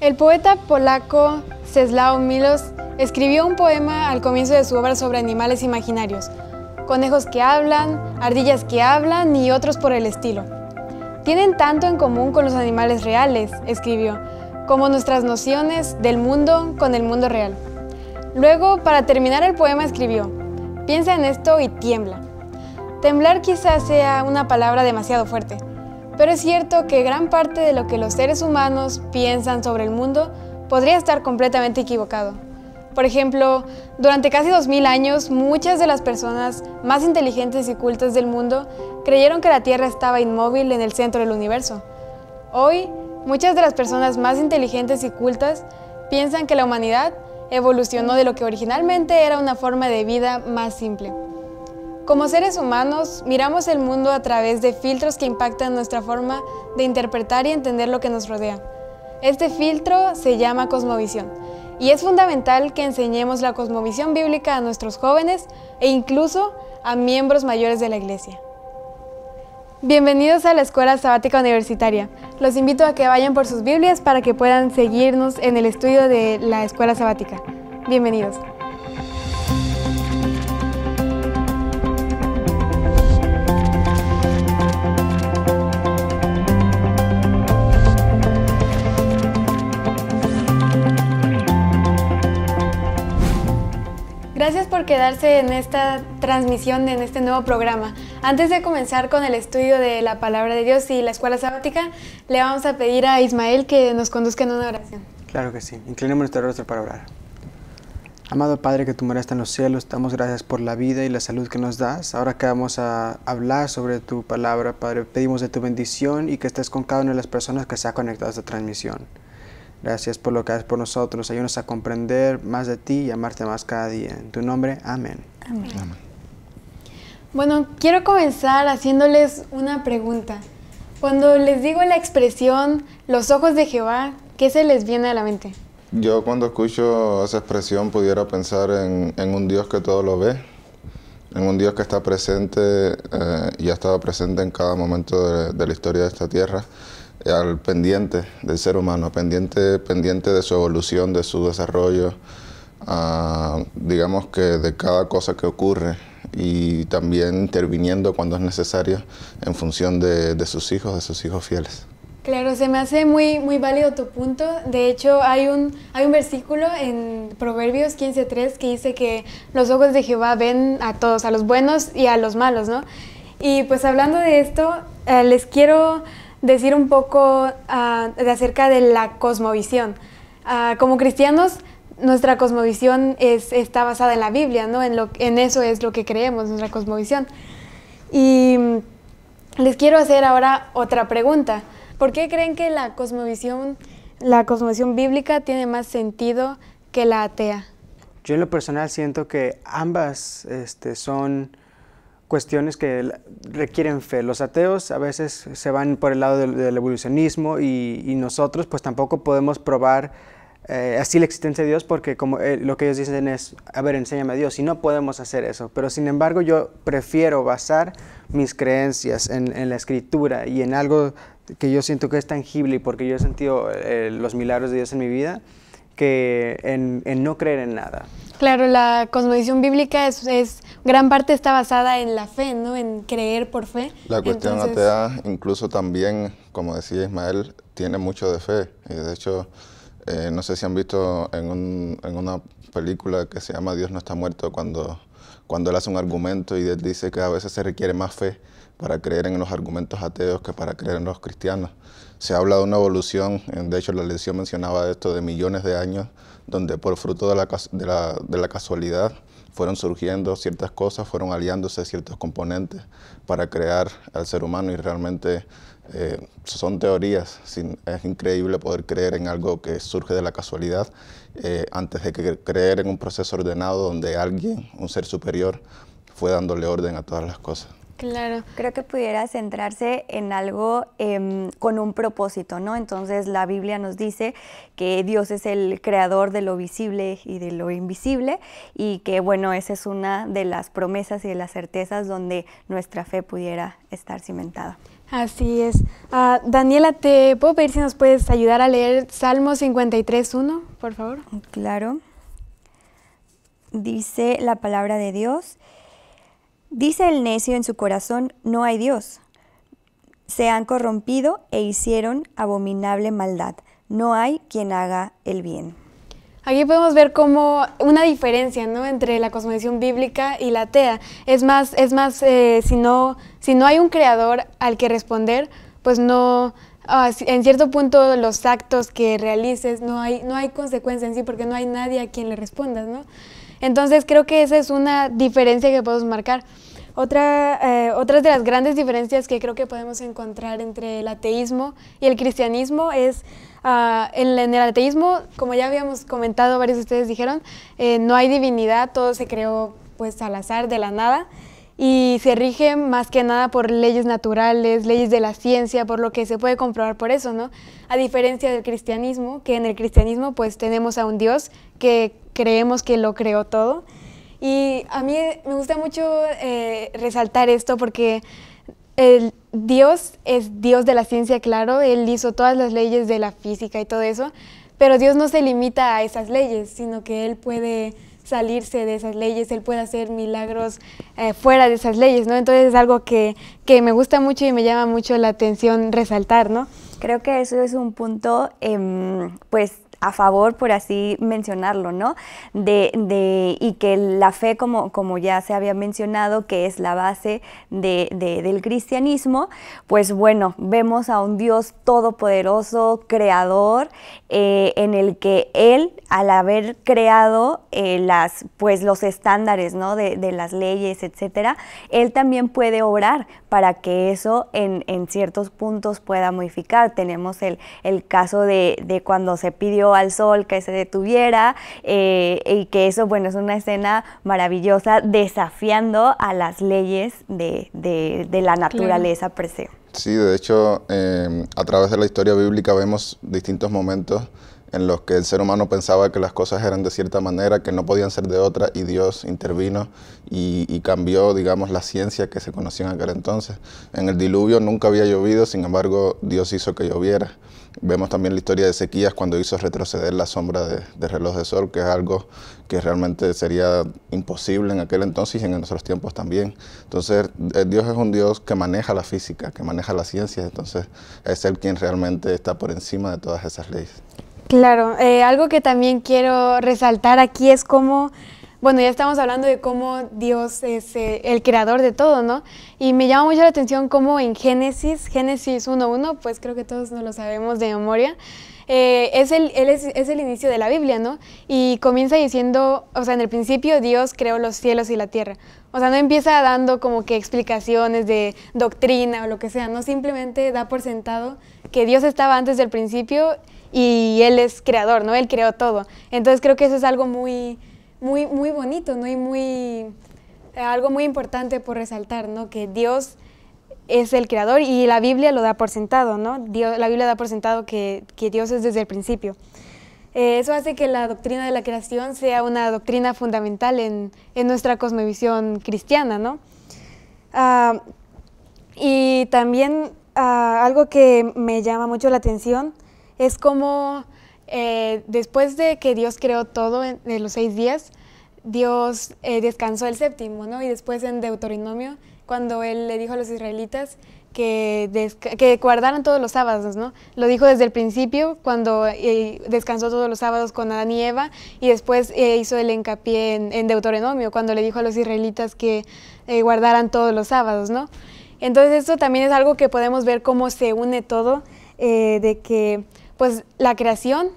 El poeta polaco Czesław Milos escribió un poema al comienzo de su obra sobre animales imaginarios, conejos que hablan, ardillas que hablan y otros por el estilo. Tienen tanto en común con los animales reales, escribió, como nuestras nociones del mundo con el mundo real. Luego, para terminar el poema, escribió, piensa en esto y tiembla. Temblar quizás sea una palabra demasiado fuerte, pero es cierto que gran parte de lo que los seres humanos piensan sobre el mundo podría estar completamente equivocado. Por ejemplo, durante casi 2000 años, muchas de las personas más inteligentes y cultas del mundo creyeron que la Tierra estaba inmóvil en el centro del universo. Hoy, muchas de las personas más inteligentes y cultas piensan que la humanidad evolucionó de lo que originalmente era una forma de vida más simple. Como seres humanos, miramos el mundo a través de filtros que impactan nuestra forma de interpretar y entender lo que nos rodea. Este filtro se llama cosmovisión y es fundamental que enseñemos la cosmovisión bíblica a nuestros jóvenes e incluso a miembros mayores de la iglesia. Bienvenidos a la Escuela Sabática Universitaria. Los invito a que vayan por sus Biblias para que puedan seguirnos en el estudio de la Escuela Sabática. Bienvenidos. Gracias por quedarse en esta transmisión, en este nuevo programa. Antes de comenzar con el estudio de la palabra de Dios y la escuela sabática, le vamos a pedir a Ismael que nos conduzca en una oración. Claro que sí. Inclinemos nuestro rostro para orar. Amado Padre, que tu moraste está en los cielos, damos gracias por la vida y la salud que nos das. Ahora que vamos a hablar sobre tu palabra, Padre, pedimos de tu bendición y que estés con cada una de las personas que se ha conectado a esta transmisión. Gracias por lo que haces por nosotros. Ayúdanos a comprender más de ti y amarte más cada día. En tu nombre, amén. Amén. Bueno, quiero comenzar haciéndoles una pregunta. Cuando les digo la expresión los ojos de Jehová, ¿qué se les viene a la mente? Yo cuando escucho esa expresión pudiera pensar en, un Dios que todo lo ve, en un Dios que está presente eh, y ha estado presente en cada momento de la historia de esta tierra al pendiente del ser humano, pendiente, pendiente de su evolución, de su desarrollo, digamos que de cada cosa que ocurre y también interviniendo cuando es necesario en función de, sus hijos, de sus hijos fieles. Claro, se me hace muy, muy válido tu punto. De hecho, hay un, hay un versículo en Proverbios 15.3 que dice que los ojos de Jehová ven a todos, a los buenos y a los malos, ¿no? Y pues hablando de esto, eh, les quiero decir un poco ah, de acerca de la cosmovisión. Ah, como cristianos, nuestra cosmovisión está basada en la Biblia, ¿no? En, eso es lo que creemos, nuestra cosmovisión. Y mm, les quiero hacer ahora otra pregunta. ¿Por qué creen que la cosmovisión, la cosmovisión bíblica tiene más sentido que la atea? Yo en lo personal siento que ambas este, son cuestiones que requieren fe. Los ateos a veces se van por el lado del, evolucionismo y, nosotros pues tampoco podemos probar eh, así la existencia de Dios porque como eh, lo que ellos dicen es, a ver, enséñame a Dios y no podemos hacer eso. Pero sin embargo yo prefiero basar mis creencias en, la escritura y en algo que yo siento que es tangible y porque yo he sentido eh, los milagros de Dios en mi vida que en, no creer en nada. Claro, la cosmovisión bíblica es, gran parte está basada en la fe, ¿no? En creer por fe. La cuestión atea, incluso también, como decía Ismael, tiene mucho de fe. Y de hecho, eh, no sé si han visto en, una película que se llama Dios no está muerto, cuando, cuando él hace un argumento y dice que a veces se requiere más fe para creer en los argumentos ateos que para creer en los cristianos. Se habla de una evolución, de hecho la lección mencionaba esto de millones de años, donde por fruto de la, casualidad fueron surgiendo ciertas cosas, fueron aliándose ciertos componentes para crear al ser humano y realmente eh, son teorías, es increíble poder creer en algo que surge de la casualidad eh, antes de creer en un proceso ordenado donde alguien, un ser superior, fue dándole orden a todas las cosas. Claro. Creo que pudiera centrarse en algo em, con un propósito, ¿no? Entonces la Biblia nos dice que Dios es el creador de lo visible y de lo invisible y que, bueno, esa es una de las promesas y de las certezas donde nuestra fe pudiera estar cimentada. Así es. Ah, Daniela, ¿te puedo pedir si nos puedes ayudar a leer Salmo 53.1, por favor? Claro. Dice la palabra de Dios. Dice el necio en su corazón, no hay Dios. Se han corrompido e hicieron abominable maldad. No hay quien haga el bien. Aquí podemos ver como una diferencia ¿no? entre la cosmovisión bíblica y la atea. Es más, es más eh, si, no, si no hay un creador al que responder, pues no, ah, en cierto punto los actos que realices no hay, no hay consecuencia en sí porque no hay nadie a quien le respondas. Entonces creo que esa es una diferencia que podemos marcar. Otra, eh, otras de las grandes diferencias que creo que podemos encontrar entre el ateísmo y el cristianismo es, ah, en, el ateísmo, como ya habíamos comentado, varios de ustedes dijeron, eh, no hay divinidad, todo se creó pues al azar, de la nada, y se rige más que nada por leyes naturales, leyes de la ciencia, por lo que se puede comprobar por eso, ¿no? A diferencia del cristianismo, que en el cristianismo pues tenemos a un Dios que creemos que lo creó todo, y a mí me gusta mucho eh, resaltar esto porque el Dios es Dios de la ciencia, claro, Él hizo todas las leyes de la física y todo eso, pero Dios no se limita a esas leyes, sino que Él puede salirse de esas leyes, Él puede hacer milagros eh, fuera de esas leyes, ¿no? Entonces es algo que, me gusta mucho y me llama mucho la atención resaltar, ¿no? Creo que eso es un punto, em, pues, a favor, por así mencionarlo, ¿no? De, de, y que la fe, como, como ya se había mencionado, que es la base de, del cristianismo, pues bueno, vemos a un Dios todopoderoso, creador, eh, en el que Él, al haber creado eh, las, pues, los estándares ¿no? de, las leyes, etcétera, Él también puede obrar para que eso en, ciertos puntos pueda modificar. Tenemos el, el caso de, de cuando se pidió al sol, que se detuviera eh, y que eso, bueno, es una escena maravillosa desafiando a las leyes de, de, la naturaleza claro. Sí, de hecho, eh, a través de la historia bíblica vemos distintos momentos en los que el ser humano pensaba que las cosas eran de cierta manera, que no podían ser de otra, y Dios intervino y, cambió, digamos, la ciencia que se conocía en aquel entonces. En el diluvio nunca había llovido, sin embargo, Dios hizo que lloviera. Vemos también la historia de sequías cuando hizo retroceder la sombra de, reloj de sol, que es algo que realmente sería imposible en aquel entonces y en nuestros tiempos también. Entonces, eh, Dios es un Dios que maneja la física, que maneja las ciencias, entonces es el quien realmente está por encima de todas esas leyes. Claro, eh, algo que también quiero resaltar aquí es cómo, bueno, ya estamos hablando de cómo Dios es eh, el creador de todo, ¿no? Y me llama mucho la atención cómo en Génesis, Génesis 1.1, pues creo que todos nos lo sabemos de memoria, eh, es, el, es, el inicio de la Biblia, ¿no? Y comienza diciendo, o sea, en el principio Dios creó los cielos y la tierra. O sea, no empieza dando como que explicaciones de doctrina o lo que sea, no simplemente da por sentado que Dios estaba antes del principio y Él es creador, ¿no? Él creó todo. Entonces creo que eso es algo muy, muy, muy bonito, ¿no? Y muy, algo muy importante por resaltar, ¿no? Que Dios es el creador y la Biblia lo da por sentado, ¿no? la Biblia da por sentado que, Dios es desde el principio. Eh, eso hace que la doctrina de la creación sea una doctrina fundamental en, nuestra cosmovisión cristiana, ¿no? Ah, y también ah, algo que me llama mucho la atención es como eh, después de que Dios creó todo en, los seis días, Dios eh, descansó el séptimo, ¿no? Y después en Deuteronomio, cuando Él le dijo a los israelitas que, que guardaran todos los sábados, ¿no? Lo dijo desde el principio, cuando eh, descansó todos los sábados con Adán y Eva, y después hizo el hincapié en, Deuteronomio, cuando le dijo a los israelitas que guardaran todos los sábados, ¿no? Entonces esto también es algo que podemos ver cómo se une todo, de que pues la creación,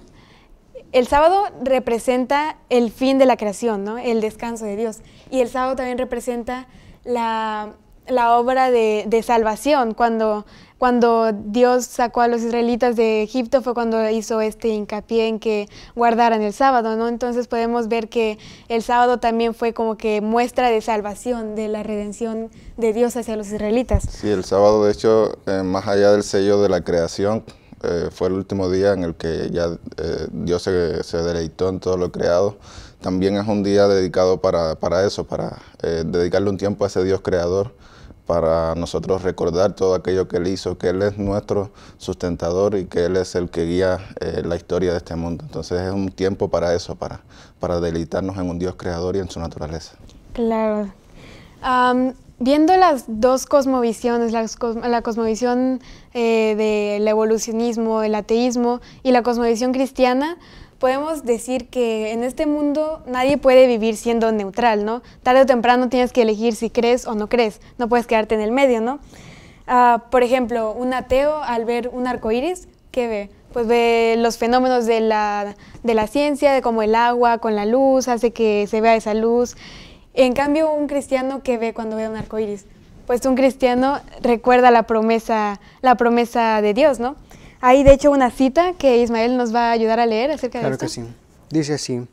el sábado representa el fin de la creación, El descanso de Dios. Y el sábado también representa la, obra de, salvación. Cuando, cuando Dios sacó a los israelitas de Egipto fue cuando hizo este hincapié en que guardaran el sábado, ¿no? Entonces podemos ver que el sábado también fue como que muestra de salvación, de la redención de Dios hacia los israelitas. Sí, el sábado, de hecho, eh, más allá del sello de la creación, eh, fue el último día en el que ya eh, Dios se, deleitó en todo lo creado. También es un día dedicado para, eso, para eh, dedicarle un tiempo a ese Dios creador, para nosotros recordar todo aquello que Él hizo, que Él es nuestro sustentador y que Él es el que guía la historia de este mundo. Entonces es un tiempo para eso, para, para deleitarnos en un Dios creador y en su naturaleza. Claro viendo las dos cosmovisiones, la, cosmovisión eh, del evolucionismo, el ateísmo y la cosmovisión cristiana, podemos decir que en este mundo nadie puede vivir siendo neutral, ¿no? Tarde o temprano tienes que elegir si crees o no crees, no puedes quedarte en el medio, ¿no? Ah, por ejemplo, un ateo al ver un arco iris, ¿qué ve? Pues ve los fenómenos de la, de la ciencia, de cómo el agua con la luz hace que se vea esa luz en cambio, un cristiano que ve cuando ve un arco iris, pues un cristiano recuerda la promesa, la promesa de Dios, ¿no? Hay de hecho una cita que Ismael nos va a ayudar a leer acerca de Claro que sí. Dice así: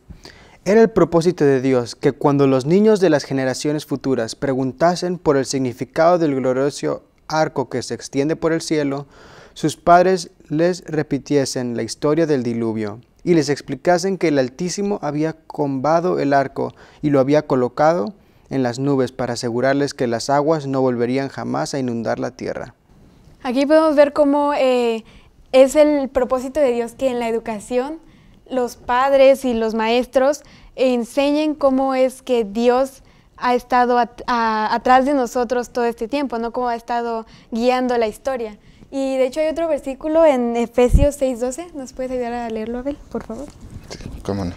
Era el propósito de Dios que cuando los niños de las generaciones futuras preguntasen por el significado del glorioso arco que se extiende por el cielo, sus padres les repitiesen la historia del diluvio y les explicasen que el Altísimo había combado el arco y lo había colocado en las nubes para asegurarles que las aguas no volverían jamás a inundar la tierra. Aquí podemos ver cómo eh, es el propósito de Dios que en la educación los padres y los maestros enseñen cómo es que Dios ha estado atrás de nosotros todo este tiempo, ¿no? Cómo ha estado guiando la historia. Y de hecho hay otro versículo en Efesios 6.12. ¿Nos puedes ayudar a leerlo, Abel, por favor? Sí, cómo no.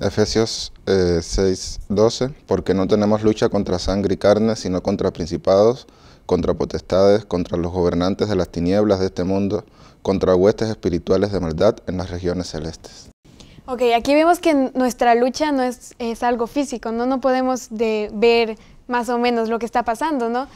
Efesios eh, 6.12. Porque no tenemos lucha contra sangre y carne, sino contra principados, contra potestades, contra los gobernantes de las tinieblas de este mundo, contra huestes espirituales de maldad en las regiones celestes. Ok, aquí vemos que nuestra lucha no es, es algo físico, ¿no? No podemos de ver más o menos lo que está pasando, ¿no?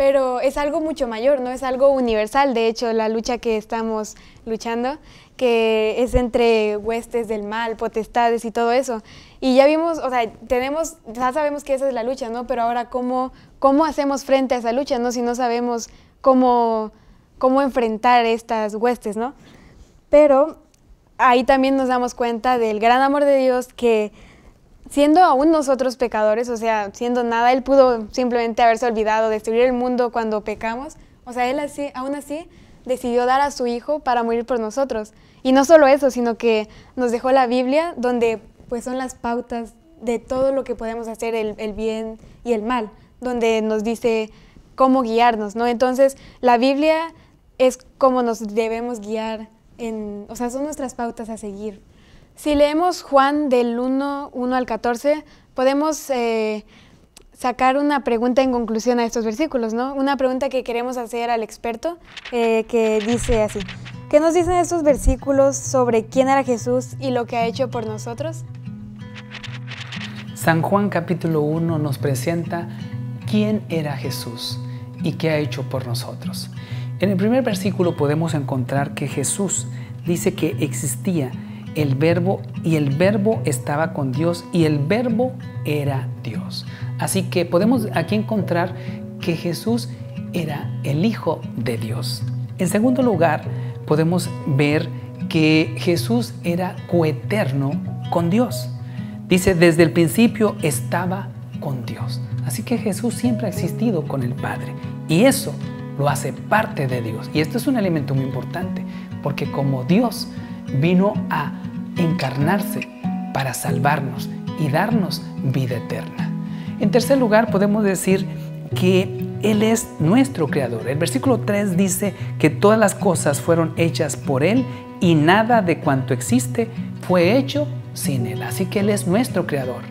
pero es algo mucho mayor, ¿no? Es algo universal, de hecho, la lucha que estamos luchando, que es entre huestes del mal, potestades y todo eso. Y ya vimos, o sea, tenemos, ya sabemos que esa es la lucha, ¿no? Pero ahora, ¿cómo, cómo hacemos frente a esa lucha, ¿no? Si no sabemos cómo, cómo enfrentar estas huestes, ¿no? Pero ahí también nos damos cuenta del gran amor de Dios que siendo aún nosotros pecadores, o sea, siendo nada, Él pudo simplemente haberse olvidado, destruir el mundo cuando pecamos. O sea, Él así, aún así decidió dar a su Hijo para morir por nosotros. Y no solo eso, sino que nos dejó la Biblia donde pues son las pautas de todo lo que podemos hacer, el, bien y el mal, donde nos dice cómo guiarnos, ¿no? Entonces, la Biblia es cómo nos debemos guiar en, o sea, son nuestras pautas a seguir si leemos Juan del 1, 1 al 14, podemos eh, sacar una pregunta en conclusión a estos versículos, ¿no? Una pregunta que queremos hacer al experto, eh, que dice así. ¿Qué nos dicen estos versículos sobre quién era Jesús y lo que ha hecho por nosotros? San Juan capítulo 1 nos presenta quién era Jesús y qué ha hecho por nosotros. En el primer versículo podemos encontrar que Jesús dice que existía el verbo y el verbo estaba con Dios y el verbo era Dios. Así que podemos aquí encontrar que Jesús era el Hijo de Dios. En segundo lugar, podemos ver que Jesús era coeterno con Dios. Dice, desde el principio estaba con Dios. Así que Jesús siempre ha existido con el Padre y eso lo hace parte de Dios. Y esto es un elemento muy importante porque como Dios, vino a encarnarse para salvarnos y darnos vida eterna. En tercer lugar, podemos decir que Él es nuestro creador. El versículo 3 dice que todas las cosas fueron hechas por Él y nada de cuanto existe fue hecho sin Él. Así que Él es nuestro creador.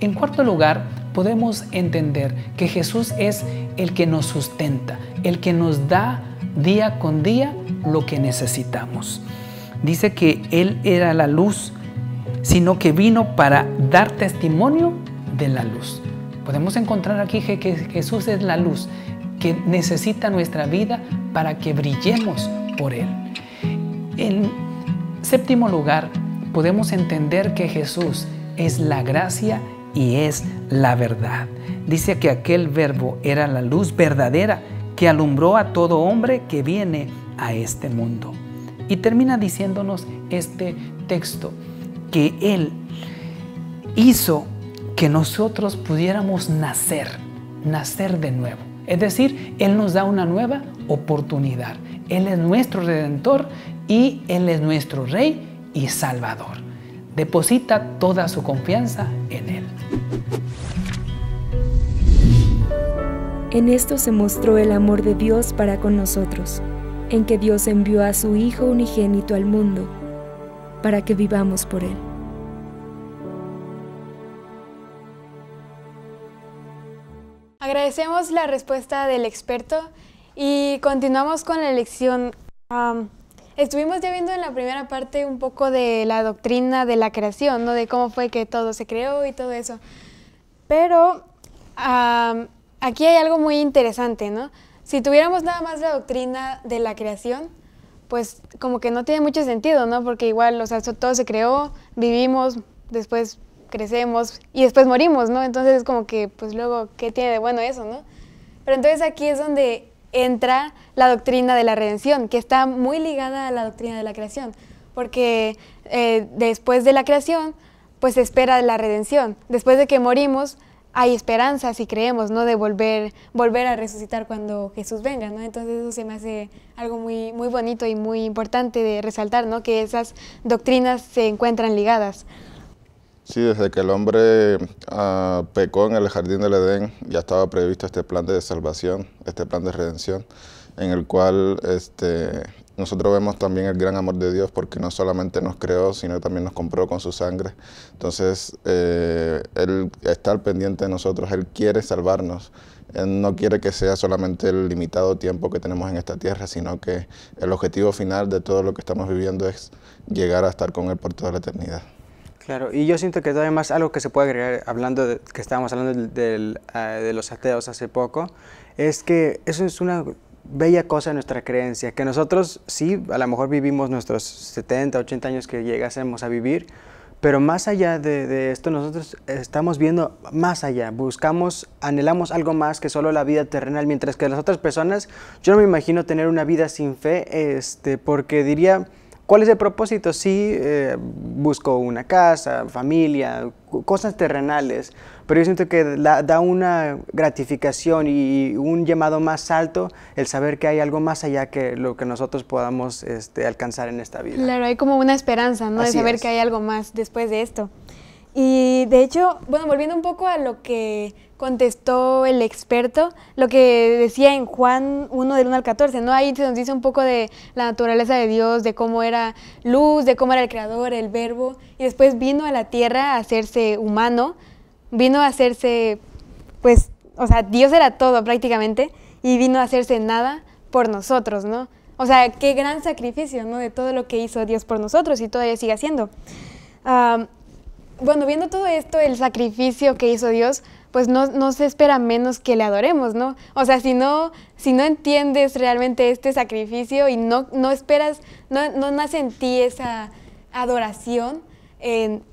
En cuarto lugar, podemos entender que Jesús es el que nos sustenta, el que nos da día con día lo que necesitamos dice que Él era la luz, sino que vino para dar testimonio de la luz. Podemos encontrar aquí que Jesús es la luz que necesita nuestra vida para que brillemos por Él. En séptimo lugar, podemos entender que Jesús es la gracia y es la verdad. Dice que aquel verbo era la luz verdadera que alumbró a todo hombre que viene a este mundo. Y termina diciéndonos este texto, que Él hizo que nosotros pudiéramos nacer, nacer de nuevo. Es decir, Él nos da una nueva oportunidad. Él es nuestro redentor y Él es nuestro rey y salvador. Deposita toda su confianza en Él. En esto se mostró el amor de Dios para con nosotros en que Dios envió a su Hijo unigénito al mundo, para que vivamos por Él. Agradecemos la respuesta del experto y continuamos con la lección. estuvimos ya viendo en la primera parte un poco de la doctrina de la creación, ¿no? de cómo fue que todo se creó y todo eso. Pero aquí hay algo muy interesante, ¿no? si tuviéramos nada más la doctrina de la creación, pues como que no tiene mucho sentido, ¿no? Porque igual, o sea, todo se creó, vivimos, después crecemos y después morimos, ¿no? Entonces es como que, pues luego, ¿qué tiene de bueno eso, no? Pero entonces aquí es donde entra la doctrina de la redención, que está muy ligada a la doctrina de la creación, porque eh, después de la creación, pues se espera la redención. Después de que morimos, hay esperanza si creemos, ¿no? De volver, volver a resucitar cuando Jesús venga, ¿no? Entonces eso se me hace algo muy, muy bonito y muy importante de resaltar, ¿no? Que esas doctrinas se encuentran ligadas. Sí, desde que el hombre ah, pecó en el jardín del Edén ya estaba previsto este plan de salvación, este plan de redención, en el cual este, nosotros vemos también el gran amor de Dios porque no solamente nos creó, sino también nos compró con su sangre. Entonces, eh, Él está pendiente de nosotros, Él quiere salvarnos. Él no quiere que sea solamente el limitado tiempo que tenemos en esta tierra, sino que el objetivo final de todo lo que estamos viviendo es llegar a estar con Él por toda la eternidad. Claro, y yo siento que además algo que se puede agregar, hablando que estábamos hablando ah, de los ateos hace poco, es que eso es una bella cosa nuestra creencia, que nosotros sí, a lo mejor vivimos nuestros 70, 80 años que llegásemos a vivir, pero más allá de, esto, nosotros estamos viendo más allá, buscamos, anhelamos algo más que solo la vida terrenal, mientras que las otras personas, yo no me imagino tener una vida sin fe, este, porque diría, ¿cuál es el propósito? Sí, eh, busco una casa, familia, cosas terrenales, pero yo siento que da, una gratificación y un llamado más alto el saber que hay algo más allá que lo que nosotros podamos este, alcanzar en esta vida. Claro, hay como una esperanza, ¿no? de saber que hay algo más después de esto. Y de hecho, bueno, volviendo un poco a lo que contestó el experto, lo que decía en Juan 1 del 1 al 14, ¿no? Ahí se nos dice un poco de la naturaleza de Dios, de cómo era luz, de cómo era el creador, el verbo, y después vino a la tierra a hacerse humano, vino a hacerse, pues, o sea, Dios era todo prácticamente y vino a hacerse nada por nosotros, ¿no? O sea, qué gran sacrificio, ¿no? De todo lo que hizo Dios por nosotros y todavía sigue haciendo. bueno, viendo todo esto, el sacrificio que hizo Dios, pues no, no, se espera menos que le adoremos, ¿no? O sea, si no, si no entiendes realmente este sacrificio y no, no esperas, no, no nace en ti esa adoración,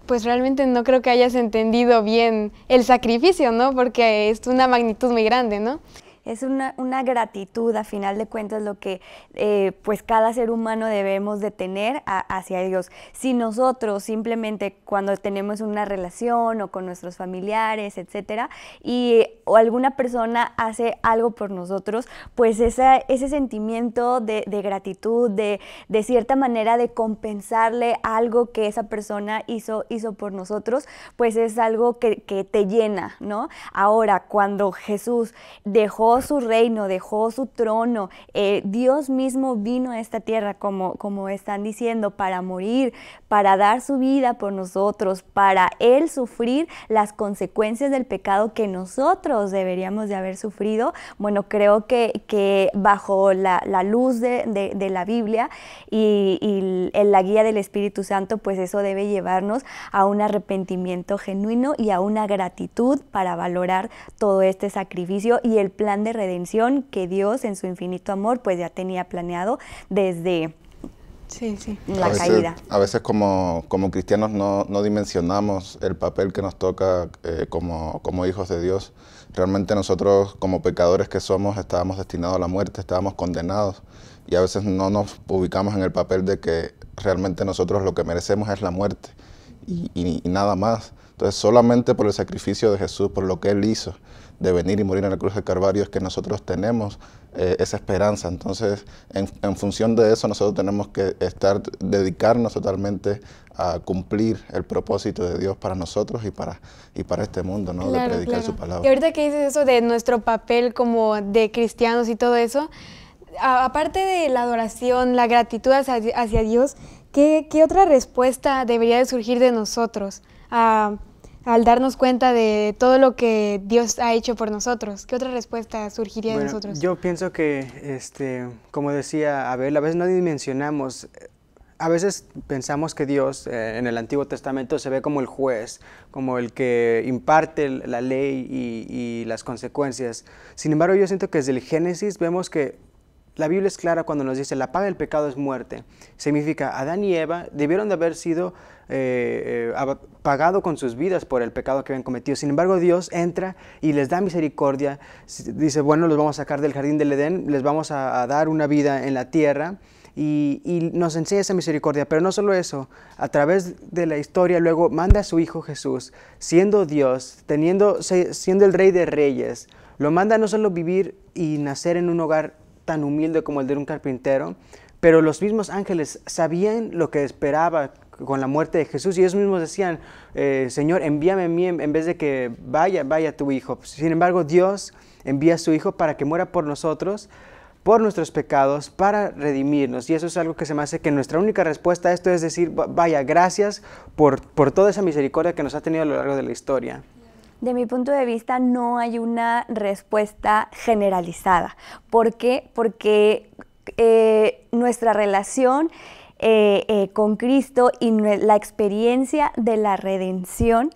pues realmente no creo que hayas entendido bien el sacrificio, ¿no? Porque es una magnitud muy grande, ¿no? Es una, gratitud, a final de cuentas, lo que eh, pues cada ser humano debemos de tener hacia Dios. Si nosotros simplemente cuando tenemos una relación o con nuestros familiares, etcétera, y o alguna persona hace algo por nosotros, pues esa, ese sentimiento de, gratitud, de, de, cierta manera de compensarle algo que esa persona hizo, hizo por nosotros, pues es algo que, que te llena, ¿no? Ahora, cuando Jesús dejó su reino, dejó su trono. Eh, Dios mismo vino a esta tierra, como, como están diciendo, para morir, para dar su vida por nosotros, para Él sufrir las consecuencias del pecado que nosotros deberíamos de haber sufrido. Bueno, creo que, que bajo la, luz de, la Biblia y, y en la guía del Espíritu Santo, pues eso debe llevarnos a un arrepentimiento genuino y a una gratitud para valorar todo este sacrificio y el plan de redención que Dios en su infinito amor pues ya tenía planeado desde sí, sí. la caída. A veces como, como cristianos no, no, dimensionamos el papel que nos toca eh, como, como hijos de Dios. Realmente nosotros como pecadores que somos estábamos destinados a la muerte, estábamos condenados y a veces no nos ubicamos en el papel de que realmente nosotros lo que merecemos es la muerte y nada más. Entonces solamente por el sacrificio de Jesús, por lo que Él hizo, de venir y morir en la cruz del Calvario es que nosotros tenemos eh, esa esperanza. Entonces, en, función de eso, nosotros tenemos que estar, dedicarnos totalmente a cumplir el propósito de Dios para nosotros y para, y para este mundo, ¿no? de predicar su palabra. Y ahorita que dices eso de nuestro papel como de cristianos y todo eso, aparte de la adoración, la gratitud hacia, Dios, ¿qué, otra respuesta debería de surgir de nosotros? Ah, al darnos cuenta de todo lo que Dios ha hecho por nosotros. ¿Qué otra respuesta surgiría de nosotros? Yo pienso que, este, como decía Abel, a veces no dimensionamos a veces pensamos que Dios eh, en el Antiguo Testamento se ve como el juez, como el que imparte la ley y, las consecuencias. Sin embargo, yo siento que desde el Génesis vemos que la Biblia es clara cuando nos dice la paga del pecado es muerte. Significa, Adán y Eva debieron de haber sido pagados eh, eh, pagado con sus vidas por el pecado que habían cometido. Sin embargo, Dios entra y les da misericordia. Dice, bueno, los vamos a sacar del jardín del Edén, les vamos a, dar una vida en la tierra. Y, nos enseña esa misericordia. Pero no solo eso, a través de la historia luego manda a su Hijo Jesús, siendo Dios, teniendo, siendo el Rey de Reyes, lo manda no solo vivir y nacer en un hogar tan humilde como el de un carpintero, pero los mismos ángeles sabían lo que esperaba con la muerte de Jesús y ellos mismos decían, eh, Señor, envíame a mí en vez de que vaya, vaya tu Hijo. Sin embargo, Dios envía a su Hijo para que muera por nosotros, por nuestros pecados, para redimirnos. Y eso es algo que se me hace que nuestra única respuesta a esto es decir, vaya, gracias por, por toda esa misericordia que nos ha tenido a lo largo de la historia. De mi punto de vista no hay una respuesta generalizada. ¿Por qué? Porque eh, nuestra relación eh, eh, con Cristo y la experiencia de la redención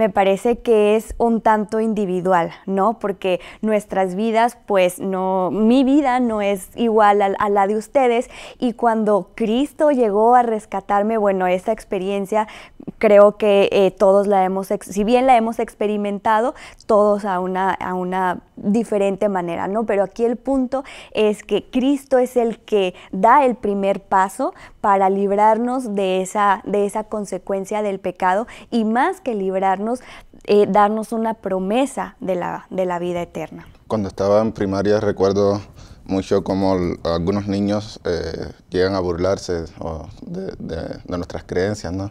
me parece que es un tanto individual, ¿no? Porque nuestras vidas, pues no, mi vida no es igual a, la de ustedes y cuando Cristo llegó a rescatarme, bueno, esa experiencia creo que eh, todos la hemos, si bien la hemos experimentado, todos a una, a una diferente manera, ¿no? Pero aquí el punto es que Cristo es el que da el primer paso para librarnos de esa, de esa consecuencia del pecado y más que librarnos, eh, darnos una promesa de la, de la vida eterna. Cuando estaba en primaria recuerdo mucho como algunos niños eh, llegan a burlarse de, de, nuestras creencias, ¿no?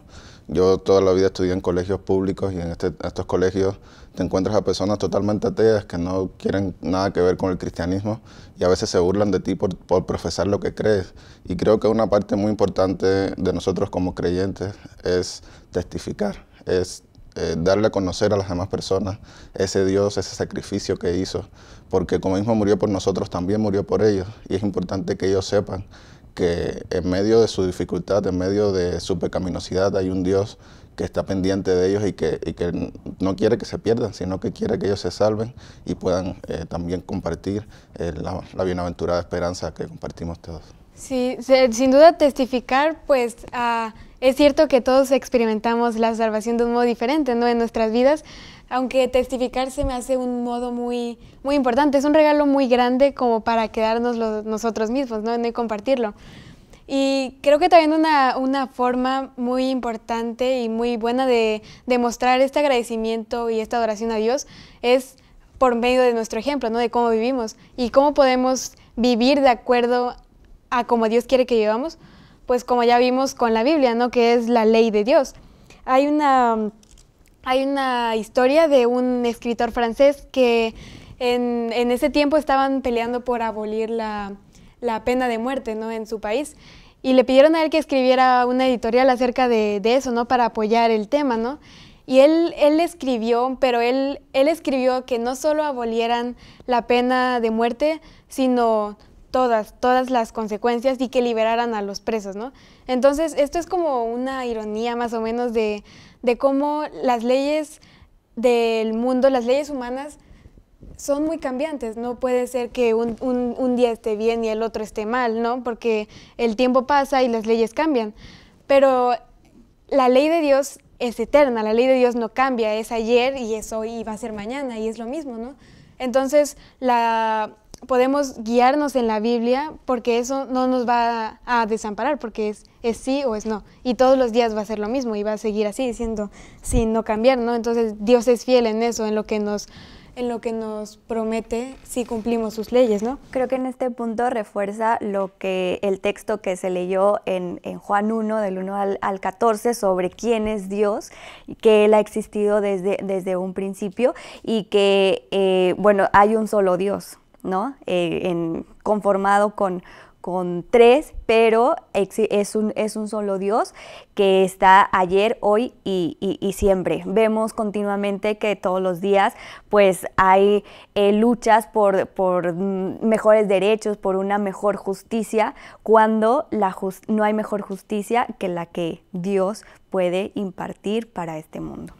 Yo toda la vida estudié en colegios públicos y en este, estos colegios te encuentras a personas totalmente ateas que no quieren nada que ver con el cristianismo y a veces se burlan de ti por, profesar lo que crees. Y creo que una parte muy importante de nosotros como creyentes es testificar, es eh, darle a conocer a las demás personas ese Dios, ese sacrificio que hizo, porque como mismo murió por nosotros, también murió por ellos, y es importante que ellos sepan que en medio de su dificultad, en medio de su pecaminosidad, hay un Dios que está pendiente de ellos y que, no quiere que se pierdan, sino que quiere que ellos se salven y puedan eh, también compartir eh, la, bienaventurada esperanza que compartimos todos. Sí, sin duda testificar, pues ah, es cierto que todos experimentamos la salvación de un modo diferente, ¿no? En nuestras vidas, aunque testificar se me hace un modo muy, muy importante, es un regalo muy grande como para quedarnos nosotros mismos, ¿no? Y compartirlo. Y creo que también una, una, forma muy importante y muy buena de demostrar este agradecimiento y esta adoración a Dios es por medio de nuestro ejemplo, ¿no? De cómo vivimos y cómo podemos vivir de acuerdo a como Dios quiere que vivamos, pues como ya vimos con la Biblia, ¿no? Que es la ley de Dios. Hay una hay una historia de un escritor francés que en, ese tiempo estaban peleando por abolir la, pena de muerte ¿no? en su país y le pidieron a él que escribiera una editorial acerca de, eso, ¿no? Para apoyar el tema, ¿no? Y él, él escribió, pero él, él escribió que no solo abolieran la pena de muerte, sino todas, todas las consecuencias y que liberaran a los presos, ¿no? Entonces, esto es como una ironía más o menos de, de cómo las leyes del mundo, las leyes humanas, son muy cambiantes. No puede ser que un, día esté bien y el otro esté mal, ¿no? Porque el tiempo pasa y las leyes cambian. Pero la ley de Dios es eterna, la ley de Dios no cambia, es ayer y es hoy y va a ser mañana y es lo mismo, ¿no? Entonces, la, podemos guiarnos en la Biblia porque eso no nos va a, desamparar, porque es, sí o es no. Y todos los días va a ser lo mismo y va a seguir así, diciendo, sin no cambiar, ¿no? Entonces Dios es fiel en eso, en lo que nos en lo que nos promete si cumplimos sus leyes, ¿no? Creo que en este punto refuerza lo que el texto que se leyó en, Juan 1, del 1 al, al, 14, sobre quién es Dios, que Él ha existido desde, desde un principio y que, eh, bueno, hay un solo Dios. ¿no? Eh, conformado con, tres, pero es un, es un, solo Dios que está ayer, hoy y, siempre. Vemos continuamente que todos los días pues hay eh, luchas por, mejores derechos, por una mejor justicia, cuando la no hay mejor justicia que la que Dios puede impartir para este mundo.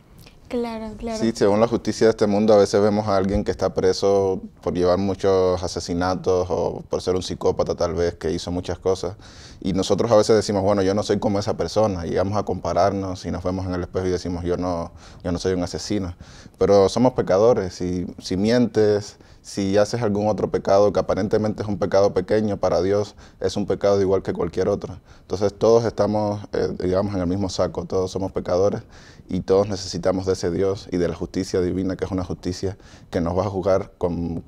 Sí, según la justicia de este mundo, a veces vemos a alguien que está preso por llevar muchos asesinatos o por ser un psicópata tal vez, que hizo muchas cosas. Y nosotros a veces decimos, bueno, yo no soy como esa persona. y vamos a compararnos y nos vemos en el espejo y decimos, yo no, yo no soy un asesino. Pero somos pecadores y si mientes, si haces algún otro pecado que aparentemente es un pecado pequeño, para Dios es un pecado igual que cualquier otro. Entonces todos estamos, eh, digamos, en el mismo saco, todos somos pecadores y todos necesitamos de ese Dios y de la justicia divina, que es una justicia que nos va a jugar con,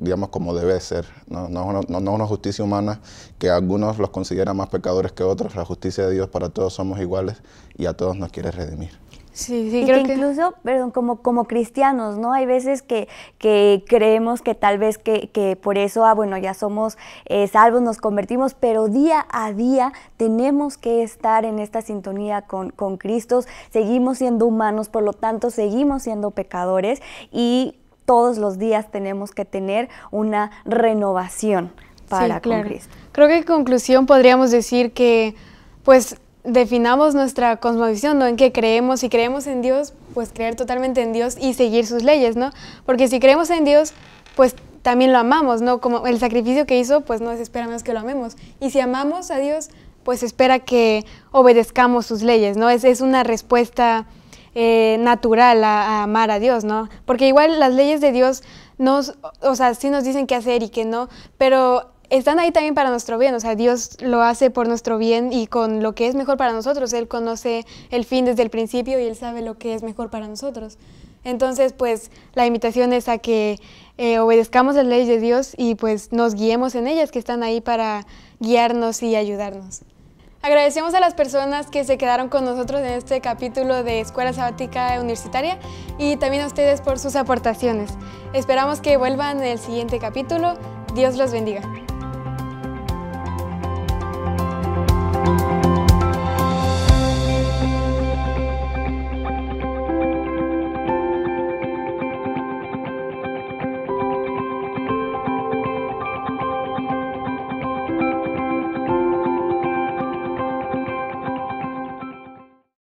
digamos, como debe ser. No, no, una justicia humana que algunos los consideran más pecadores que otros. La justicia de Dios para todos somos iguales y a todos nos quiere redimir. Sí, sí, y que, incluso, perdón, como, como cristianos, ¿no? Hay veces que, creemos que tal vez que, por eso, ah, bueno, ya somos eh, salvos, nos convertimos, pero día a día tenemos que estar en esta sintonía con, con Cristo, seguimos siendo humanos, por lo tanto, seguimos siendo pecadores y todos los días tenemos que tener una renovación para sí, con Cristo. Creo que en conclusión podríamos decir que, pues, definamos nuestra cosmovisión, ¿no? En qué creemos. Si creemos en Dios, pues creer totalmente en Dios y seguir sus leyes, ¿no? Porque si creemos en Dios, pues también lo amamos, ¿no? Como el sacrificio que hizo, pues no se espera más que lo amemos. Y si amamos a Dios, pues espera que obedezcamos sus leyes, ¿no? Es, es una respuesta eh, natural a, amar a Dios, ¿no? Porque igual las leyes de Dios nos, o sea, sí nos dicen qué hacer y qué no, pero están ahí también para nuestro bien, o sea, Dios lo hace por nuestro bien y con lo que es mejor para nosotros. Él conoce el fin desde el principio y Él sabe lo que es mejor para nosotros. Entonces, pues la invitación es a que eh, obedezcamos las leyes de Dios y pues nos guiemos en ellas, que están ahí para guiarnos y ayudarnos. Agradecemos a las personas que se quedaron con nosotros en este capítulo de Escuela Sabática Universitaria y también a ustedes por sus aportaciones. Esperamos que vuelvan en el siguiente capítulo. Dios los bendiga.